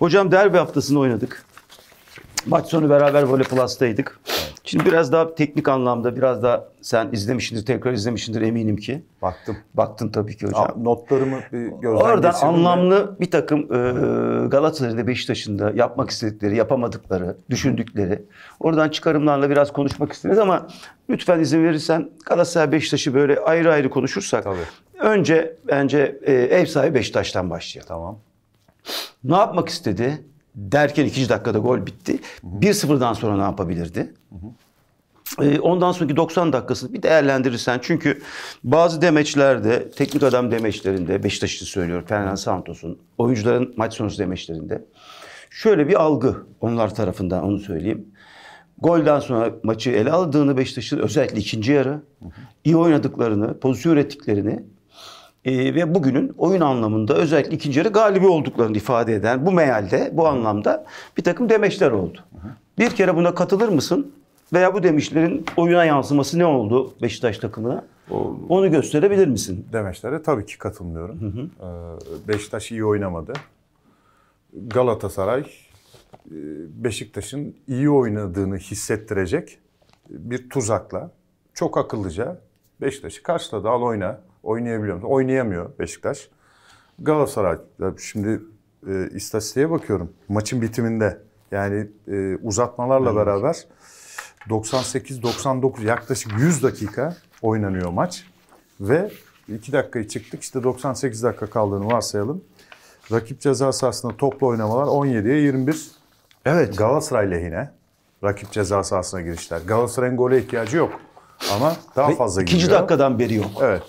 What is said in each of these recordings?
Hocam derbi haftasını oynadık. Maç sonu beraber Vole Plus'taydık. Şimdi biraz daha teknik anlamda biraz daha sen izlemişsindir, tekrar izlemişsindir eminim ki. Baktım. Baktın tabii ki hocam. Ya, notlarımı bir gözden Oradan anlamlı ben. bir takım e, Galatasaray'da Beşiktaş'ın da yapmak istedikleri, yapamadıkları, düşündükleri. Oradan çıkarımlarla biraz konuşmak isteriz ama lütfen izin verirsen Galatasaray Beşiktaş'ı böyle ayrı ayrı konuşursak. Tabii. Önce bence e, ev sahibi Beşiktaş'tan başlayalım. Tamam. Ne yapmak istedi? Derken ikinci dakikada gol bitti. 1-0'dan sonra ne yapabilirdi? Ee, ondan sonraki 90 dakikasını bir değerlendirirsen çünkü bazı demeçlerde, teknik adam demeçlerinde, Beşiktaş için söylüyorum, Fernand Santos'un, oyuncuların maç sonrası demeçlerinde şöyle bir algı onlar tarafından onu söyleyeyim. Golden sonra maçı ele aldığını Beşiktaş'ın özellikle ikinci yarı iyi oynadıklarını, pozisyon ürettiklerini e, ve bugünün oyun anlamında özellikle ikinci yarı galibi olduklarını ifade eden bu meyalde bu anlamda bir takım demeçler oldu. Bir kere buna katılır mısın? Veya bu demişlerin oyuna yansıması ne oldu Beşiktaş takımına? O, Onu gösterebilir misin? Demeçlere tabii ki katılmıyorum. Hı hı. Ee, Beşiktaş iyi oynamadı. Galatasaray e, Beşiktaş'ın iyi oynadığını hissettirecek bir tuzakla çok akıllıca Beşiktaş'ı karşıladı al oyna Oynayabiliyor musun? Oynayamıyor Beşiktaş. Galatasaray şimdi e, istatistiğe bakıyorum. Maçın bitiminde yani e, uzatmalarla evet. beraber 98-99 yaklaşık 100 dakika oynanıyor maç. Ve 2 dakikayı çıktık işte 98 dakika kaldığını varsayalım. Rakip ceza sahasında toplu oynamalar 17'ye 21. Evet. Galatasaray lehine rakip ceza sahasına girişler. Galatasaray'ın gole ihtiyacı yok. Ama daha fazla ikinci İkinci dakikadan beri yok. Evet.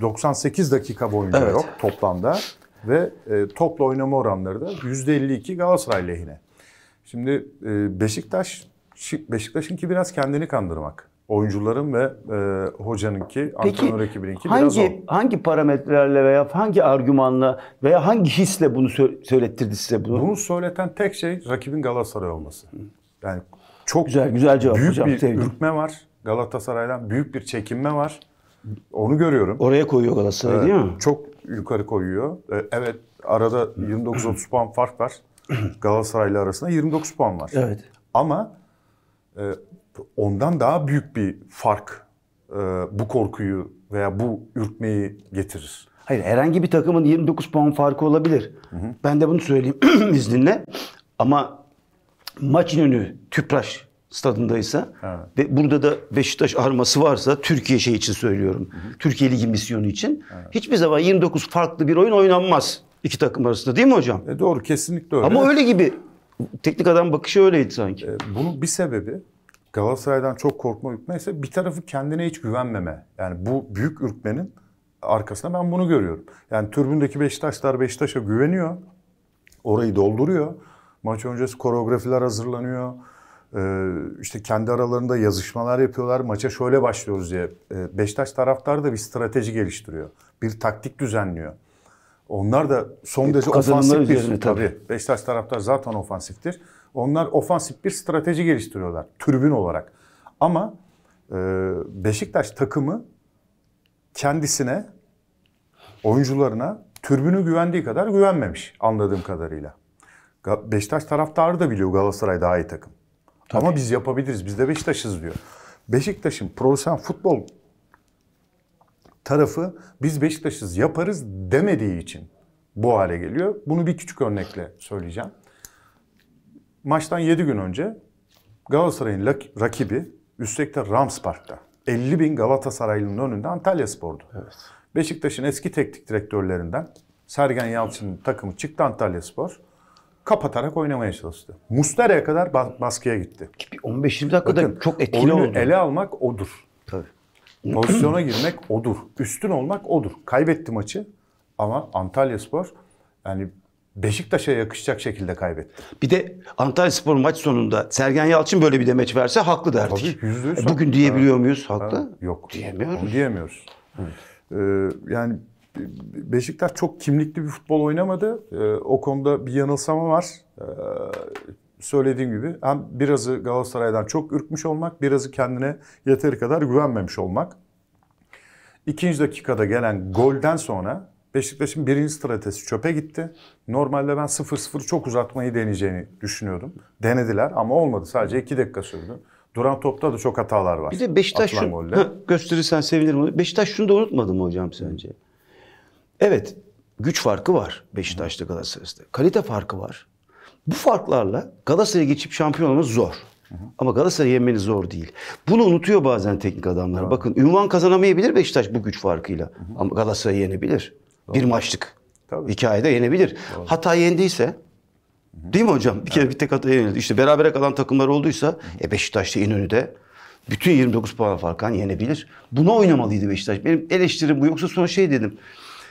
98 dakika boyunca evet. yok toplamda. Ve e, topla oynama oranları da %52 Galatasaray lehine. Şimdi e, Beşiktaş Beşiktaş'ınki biraz kendini kandırmak. Oyuncuların ve e, hocanınki, Peki, antrenör ekibinki hangi, o. Hangi parametrelerle veya hangi argümanla veya hangi hisle bunu sö- söylettirdi size bunu? Bunu söyleten tek şey rakibin Galatasaray olması. Yani çok güzel güzel cevap büyük hocam, bir sevdim. ürkme var. Galatasaray'dan büyük bir çekinme var. Onu görüyorum. Oraya koyuyor Galatasaray değil mi? Çok yukarı koyuyor. E, evet arada 29-30 puan fark var. Galatasaray'la arasında 29 puan var. Evet. Ama e, ondan daha büyük bir fark e, bu korkuyu veya bu ürkmeyi getirir. Hayır herhangi bir takımın 29 puan farkı olabilir. Hı hı. Ben de bunu söyleyeyim izninle. Ama maç önü Tüpraş stadındaysa evet. ve burada da Beşiktaş arması varsa Türkiye şey için söylüyorum. Hı hı. Türkiye Ligi misyonu için. Evet. Hiçbir zaman 29 farklı bir oyun oynanmaz iki takım arasında değil mi hocam? E doğru kesinlikle öyle. Ama öyle gibi teknik adam bakışı öyleydi sanki. E, bunun bir sebebi Galatasaray'dan çok korkma ürkmeyse bir tarafı kendine hiç güvenmeme. Yani bu büyük ürkmenin arkasında ben bunu görüyorum. Yani türbündeki Beşiktaşlar Beşiktaş'a güveniyor. Orayı dolduruyor. Maç öncesi koreografiler hazırlanıyor. Ee, işte kendi aralarında yazışmalar yapıyorlar. Maça şöyle başlıyoruz diye. E, Beştaş taraftarı da bir strateji geliştiriyor. Bir taktik düzenliyor. Onlar da son derece ofansif bir tabii. tabii. Beştaş taraftar zaten ofansiftir. Onlar ofansif bir strateji geliştiriyorlar türbün olarak. Ama e, Beşiktaş takımı kendisine, oyuncularına türbünü güvendiği kadar güvenmemiş anladığım kadarıyla. Beşiktaş taraftarı da biliyor Galatasaray daha iyi takım. Tabii. Ama biz yapabiliriz. Biz de Beşiktaş'ız diyor. Beşiktaş'ın profesyonel futbol tarafı biz Beşiktaş'ız yaparız demediği için bu hale geliyor. Bunu bir küçük örnekle söyleyeceğim. Maçtan 7 gün önce Galatasaray'ın rakibi Üstek'te Rams Park'ta. 50 bin Galatasaraylı'nın önünde Antalya Spor'du. Evet. Beşiktaş'ın eski teknik direktörlerinden Sergen Yalçın'ın takımı çıktı Antalya Spor kapatarak oynamaya çalıştı. Muslera'ya kadar baskıya gitti. 15-20 dakikada Bakın, çok etkili oyunu oldu. ele almak odur. Tabii. Pozisyona girmek odur. Üstün olmak odur. Kaybetti maçı ama Antalya Spor yani Beşiktaş'a yakışacak şekilde kaybetti. Bir de Antalya Spor maç sonunda Sergen Yalçın böyle bir demeç verse haklı derdik. Tabii, %100 e, bugün diyebiliyor ha. muyuz haklı? Ha, yok. Diyemiyoruz. Onu diyemiyoruz. Ee, yani Beşiktaş çok kimlikli bir futbol oynamadı. Ee, o konuda bir yanılsama var. E, söylediğim gibi hem birazı Galatasaray'dan çok ürkmüş olmak, birazı kendine yeteri kadar güvenmemiş olmak. İkinci dakikada gelen golden sonra Beşiktaş'ın birinci stratejisi çöpe gitti. Normalde ben 0-0 çok uzatmayı deneyeceğini düşünüyordum. Denediler ama olmadı. Sadece 2 dakika sürdü. Duran topta da çok hatalar var. Bir de Beşiktaş şu, gösterirsen sevinirim. Beşiktaş şunu da unutmadı mı hocam sence? Hı. Evet güç farkı var Beşiktaş'ta Galatasaray'da. Kalite farkı var. Bu farklarla Galatasaray'a geçip şampiyon olmanız zor. Ama Galatasaray'ı yenmeniz zor değil. Bunu unutuyor bazen teknik adamlar. Doğru. Bakın ünvan kazanamayabilir Beşiktaş bu güç farkıyla. Hı Ama Galatasaray'ı yenebilir. Doğru. Bir maçlık. Tabii. Hikayede yenebilir. Doğru. Hata yendiyse değil mi hocam? Bir kere evet. bir tek hata yenildi. İşte berabere kalan takımlar olduysa hı hı. e Beşiktaş'ta İnönü'de bütün 29 puan farkan hani yenebilir. Buna oynamalıydı Beşiktaş. Benim eleştirim bu. Yoksa sonra şey dedim.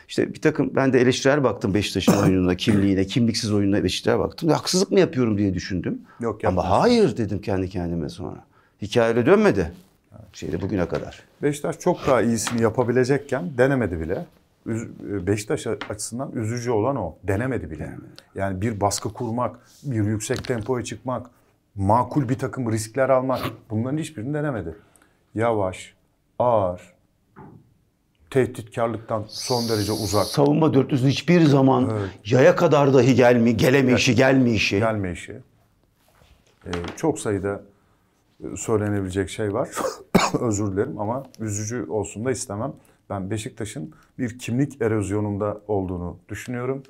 İşte bir takım ben de eleştirel baktım Beşiktaş'ın oyununa, kimliğine, kimliksiz oyununa eleştirel baktım. Haksızlık mı yapıyorum diye düşündüm. Yok yapmaz. Ama hayır dedim kendi kendime sonra. Hikayeyle dönmedi. Şeyde bugüne kadar. Beşiktaş çok daha iyisini yapabilecekken denemedi bile. Beşiktaş açısından üzücü olan o. Denemedi bile. Yani bir baskı kurmak, bir yüksek tempoya çıkmak, makul bir takım riskler almak bunların hiçbirini denemedi. Yavaş, ağır, tehditkarlıktan son derece uzak. Savunma dörtlüsünün hiçbir zaman evet. yaya kadar dahi gelme, işi. Gelme işi. Ee, çok sayıda e, söylenebilecek şey var. Özür dilerim ama üzücü olsun da istemem. Ben Beşiktaş'ın bir kimlik erozyonunda olduğunu düşünüyorum.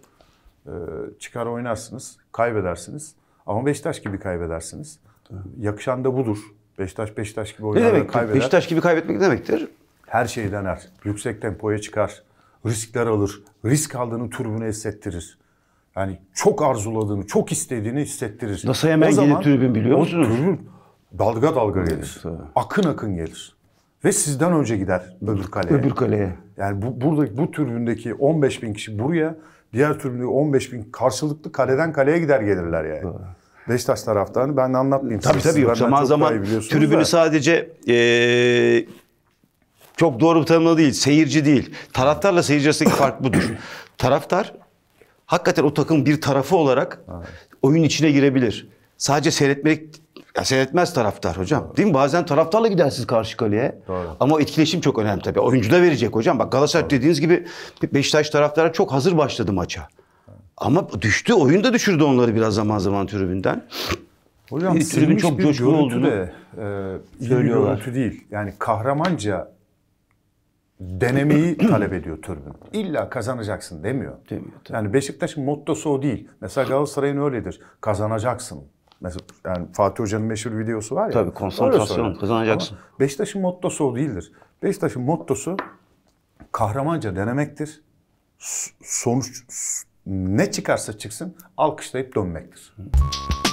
Ee, çıkar oynarsınız, kaybedersiniz. Ama Beşiktaş gibi kaybedersiniz. Yakışan da budur. Beşiktaş Beşiktaş gibi oynar kaybeder. Beşiktaş gibi kaybetmek demektir? her şeyi dener. Yüksek tempoya çıkar. Riskler alır. Risk aldığını türbünü hissettirir. Yani çok arzuladığını, çok istediğini hissettirir. Nasıl hemen o gelir zaman, tribün biliyor musunuz? Türbün dalga dalga gelir. Evet, akın akın gelir. Ve sizden önce gider öbür kaleye. Öbür kaleye. Yani bu, buradaki bu türbündeki 15 bin kişi buraya, diğer tribündeki 15 bin karşılıklı kaleden kaleye gider gelirler yani. Doğru. Beşiktaş taraftarını ben de anlatmayayım. Tabii Siz tabii yok. Zaman zaman tribünü sadece e, çok doğru bir tanımla değil, seyirci değil. Taraftarla seyirci arasındaki fark budur. Taraftar hakikaten o takım bir tarafı olarak oyun içine girebilir. Sadece seyretmek ya seyretmez taraftar hocam. Değil mi? Bazen taraftarla gidersiniz karşı kaleye. Doğru. Ama etkileşim çok önemli tabii. Oyuncu da verecek hocam. Bak Galatasaray Doğru. dediğiniz gibi Beşiktaş taraftara çok hazır başladı maça. Ama düştü. Oyun da düşürdü onları biraz zaman zaman tribünden. Hocam yani, tribün çok coşkulu olduğunu de, e, söylüyorlar. görüntü değil. Yani kahramanca denemeyi talep ediyor türbün. İlla kazanacaksın demiyor. Demiyor. Tabii. Yani Beşiktaş'ın mottosu o değil. Mesela Galatasaray'ın öyledir. Kazanacaksın. Mesela yani Fatih Hoca'nın meşhur videosu var ya. Tabii konsantrasyon kazanacaksın. Ama Beşiktaş'ın mottosu o değildir. Beşiktaş'ın mottosu kahramanca denemektir. Sonuç ne çıkarsa çıksın alkışlayıp dönmektir. Hı.